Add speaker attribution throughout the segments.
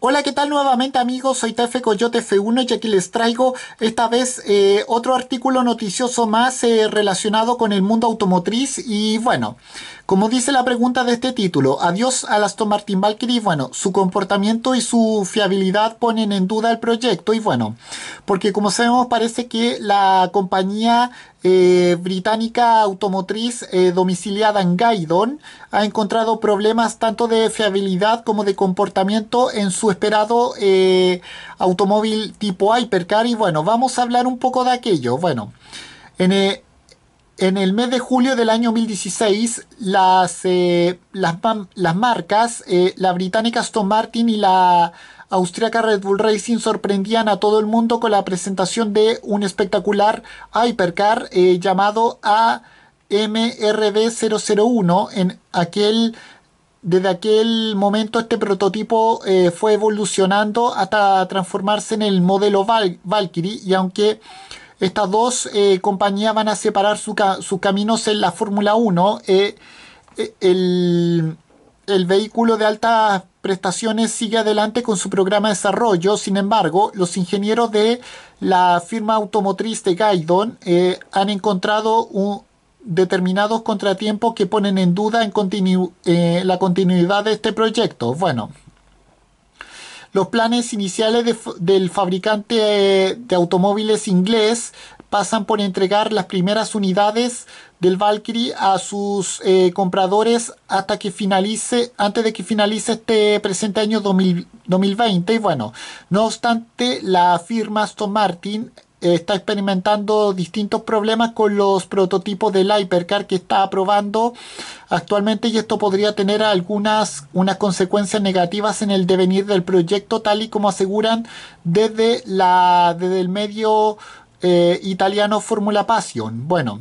Speaker 1: Hola, ¿qué tal nuevamente amigos? Soy TF Coyote F1 y aquí les traigo esta vez eh, otro artículo noticioso más eh, relacionado con el mundo automotriz y bueno, como dice la pregunta de este título, adiós a Aston Martin Valkyrie, bueno, su comportamiento y su fiabilidad ponen en duda el proyecto y bueno, porque como sabemos parece que la compañía eh, británica automotriz eh, domiciliada en Gaidon ha encontrado problemas tanto de fiabilidad como de comportamiento en su esperado eh, automóvil tipo Hypercar y bueno, vamos a hablar un poco de aquello. Bueno, en, en el mes de julio del año 2016, las, eh, las, marcas, eh, la británica Aston Martin y la austríaca Red Bull Racing sorprendían a todo el mundo con la presentación de un espectacular hypercar eh, llamado AMRB001. En aquel, desde aquel momento este prototipo fue evolucionando hasta transformarse en el modelo Valkyrie y aunque... Estas dos eh, compañías van a separar sus caminos en la Fórmula 1. Eh, eh, el, vehículo de altas prestaciones sigue adelante con su programa de desarrollo. Sin embargo, los ingenieros de la firma automotriz de Gaidon han encontrado un, determinados contratiempos que ponen en duda en la continuidad de este proyecto. Bueno, los planes iniciales del fabricante de automóviles inglés pasan por entregar las primeras unidades del Valkyrie a sus eh, compradores hasta que finalice, antes de que finalice este presente año 2020. Y bueno, no obstante, la firma Aston Martin está experimentando distintos problemas con los prototipos del Hypercar que está aprobando actualmente y esto podría tener algunas unas consecuencias negativas en el devenir del proyecto tal y como aseguran desde la el medio eh, italiano Fórmula Passion. Bueno,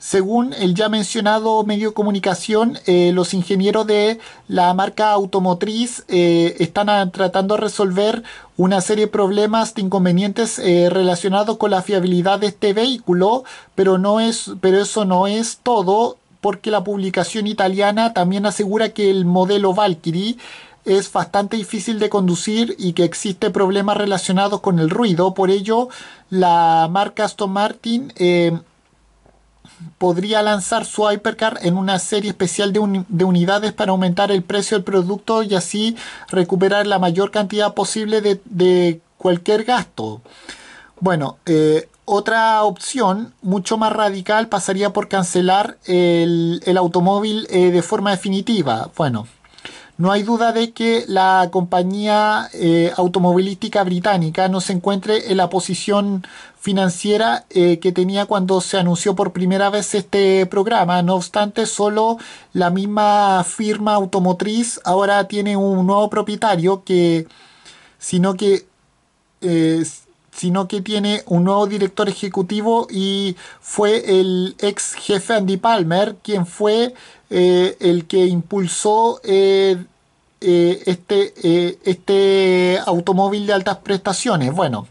Speaker 1: según el ya mencionado medio de comunicación, eh, los ingenieros de la marca automotriz eh, están tratando de resolver una serie de problemas de inconvenientes eh, relacionados con la fiabilidad de este vehículo, pero, no es, pero eso no es todo, porque la publicación italiana también asegura que el modelo Valkyrie es bastante difícil de conducir y que existe problemas relacionados con el ruido. Por ello, la marca Aston Martin podría lanzar su Hypercar en una serie especial de, unidades para aumentar el precio del producto y así recuperar la mayor cantidad posible de, cualquier gasto. Bueno, eh, otra opción mucho más radical pasaría por cancelar el, automóvil eh, de forma definitiva. Bueno, no hay duda de que la compañía eh, automovilística británica no se encuentre en la posición financiera eh, que tenía cuando se anunció por primera vez este programa. No obstante, solo la misma firma automotriz ahora tiene un nuevo propietario que, sino que eh, sino que tiene un nuevo director ejecutivo y fue el ex jefe Andy Palmer quien fue eh, el que impulsó eh, eh, este, este automóvil de altas prestaciones. Bueno,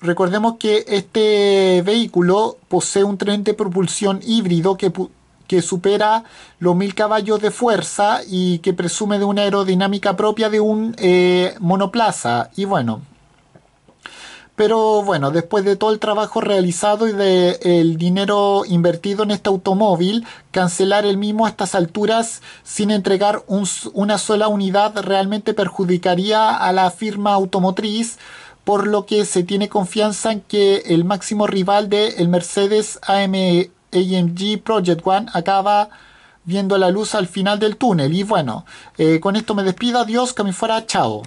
Speaker 1: recordemos que este vehículo posee un tren de propulsión híbrido que que supera los mil caballos de fuerza y que presume de una aerodinámica propia de un monoplaza. Y bueno, pero bueno, después de todo el trabajo realizado y del el dinero invertido en este automóvil, cancelar el mismo a estas alturas sin entregar una sola unidad realmente perjudicaría a la firma automotriz, por lo que se tiene confianza en que el máximo rival del el Mercedes AMG Project One acaba viendo la luz al final del túnel. Y bueno, eh, con esto me despido, adiós, que me fuera, chao.